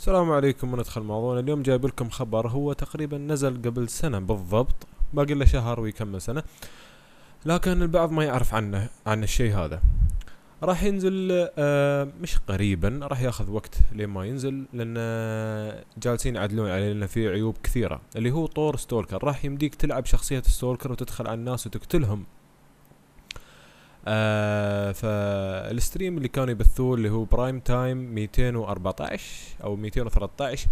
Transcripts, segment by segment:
السلام عليكم وندخل موضوعنا اليوم جايب لكم خبر هو تقريبا نزل قبل سنة بالضبط باقي له شهر ويكمل سنة لكن البعض ما يعرف عنه عن الشيء هذا راح ينزل آه مش قريبا راح ياخذ وقت لين ما ينزل لان آه، جالسين يعدلون عليه لان فيه عيوب كثيره اللي هو طور ستولكر راح يمديك تلعب شخصيه الستولكر وتدخل على الناس وتقتلهم آه فالستريم اللي كانوا يبثوه اللي هو برايم تايم 214 او 213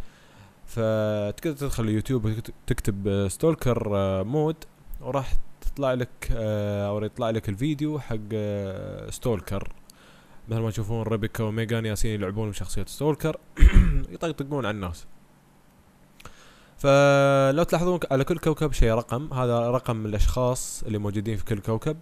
فتقدر تدخل اليوتيوب تكتب ستولكر آه، مود وراح تطلع لك آه، او يطلع لك الفيديو حق آه، ستولكر مثل ما تشوفون ريبيكا وميغان ياسين يلعبون بشخصية ستولكر يطقطقون على الناس فلو تلاحظون على كل كوكب شيء رقم هذا رقم الاشخاص اللي موجودين في كل كوكب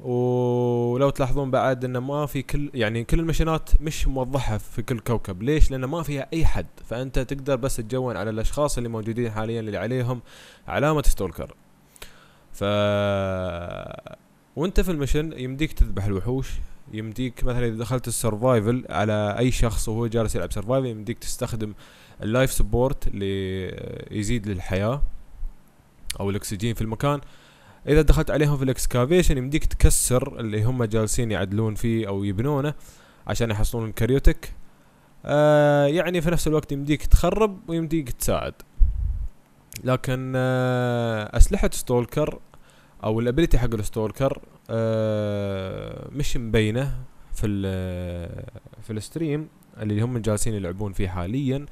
ولو تلاحظون بعد انه ما في كل يعني كل المشينات مش موضحه في كل كوكب، ليش؟ لان ما فيها اي حد، فانت تقدر بس تجون على الاشخاص اللي موجودين حاليا اللي عليهم علامه ستولكر. ف وانت في المشن يمديك تذبح الوحوش، يمديك مثلا اذا دخلت السرفايفل على اي شخص وهو جالس يلعب سرفايفل يمديك تستخدم اللايف سبورت اللي يزيد للحياه او الاكسجين في المكان اذا دخلت عليهم في الاكسكافيشن يمديك تكسر اللي هم جالسين يعدلون فيه او يبنونه عشان يحصلون الكريوتك آه يعني في نفس الوقت يمديك تخرب ويمديك تساعد لكن آه اسلحة ستولكر او الابيلتي حق الستولكر آه مش مبينة في آه، في الستريم اللي هم جالسين يلعبون فيه حاليا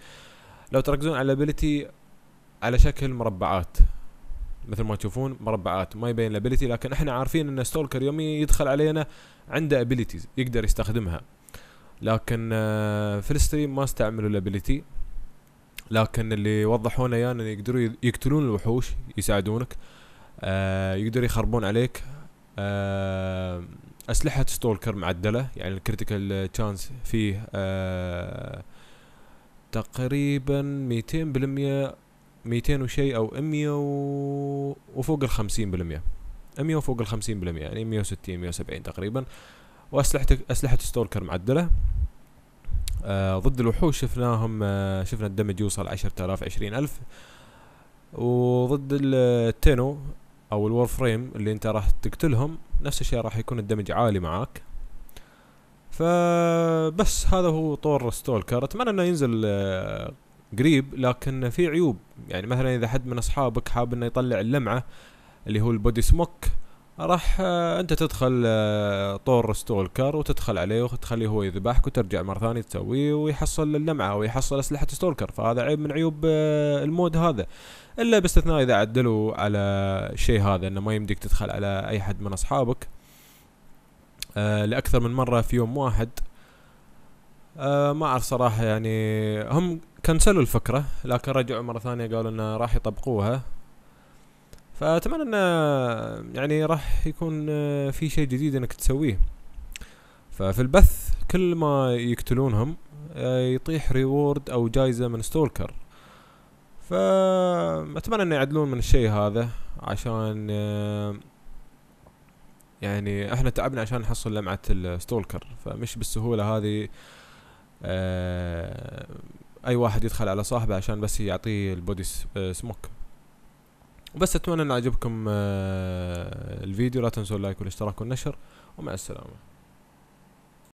لو تركزون على الابيلتي على شكل مربعات مثل ما تشوفون مربعات ما يبين الابيلتي لكن احنا عارفين ان ستولكر يوم يدخل علينا عنده ابيلتيز يقدر يستخدمها لكن آه، في الستريم ما استعملوا الابيلتي لكن اللي وضحونا اياه يعني انه يقدروا يقتلون الوحوش يساعدونك آه، يقدروا يخربون عليك آه، اسلحه ستولكر معدله يعني الكريتيكال تشانس فيه تقريبا 200% 200 وشيء او 100 و... وفوق ال 50% 100 وفوق ال 50% يعني 160 170 تقريبا واسلحتك اسلحه ستولكر معدله آه ضد الوحوش شفناهم آه شفنا الدمج يوصل 10000 20000 وضد التينو او الور فريم اللي انت راح تقتلهم نفس الشيء راح يكون الدمج عالي معاك فبس هذا هو طور ستولكر اتمنى انه ينزل آه، قريب لكن في عيوب يعني مثلا اذا حد من اصحابك حاب انه يطلع اللمعه اللي هو البودي سموك راح آه، انت تدخل آه، طور ستولكر وتدخل عليه وتخليه هو يذبحك وترجع مره ثانيه تسويه ويحصل اللمعه ويحصل اسلحه ستولكر فهذا عيب من عيوب آه، المود هذا الا باستثناء اذا عدلوا على شيء هذا انه ما يمديك تدخل على اي حد من اصحابك لاكثر من مره في يوم واحد ما اعرف صراحه يعني هم كنسلوا الفكره لكن رجعوا مره ثانيه قالوا انه راح يطبقوها فاتمنى انه يعني راح يكون آه، في شيء جديد انك تسويه ففي البث كل ما يقتلونهم آه، يطيح ريورد او جايزه من ستولكر فاتمنى انه يعدلون من الشيء هذا عشان آه، يعني احنا تعبنا عشان نحصل لمعه الستولكر فمش بالسهوله هذه اي واحد يدخل على صاحبه عشان بس يعطيه البودي آه، سموك بس اتمنى ان عجبكم آه، الفيديو لا تنسوا اللايك والاشتراك والنشر ومع السلامه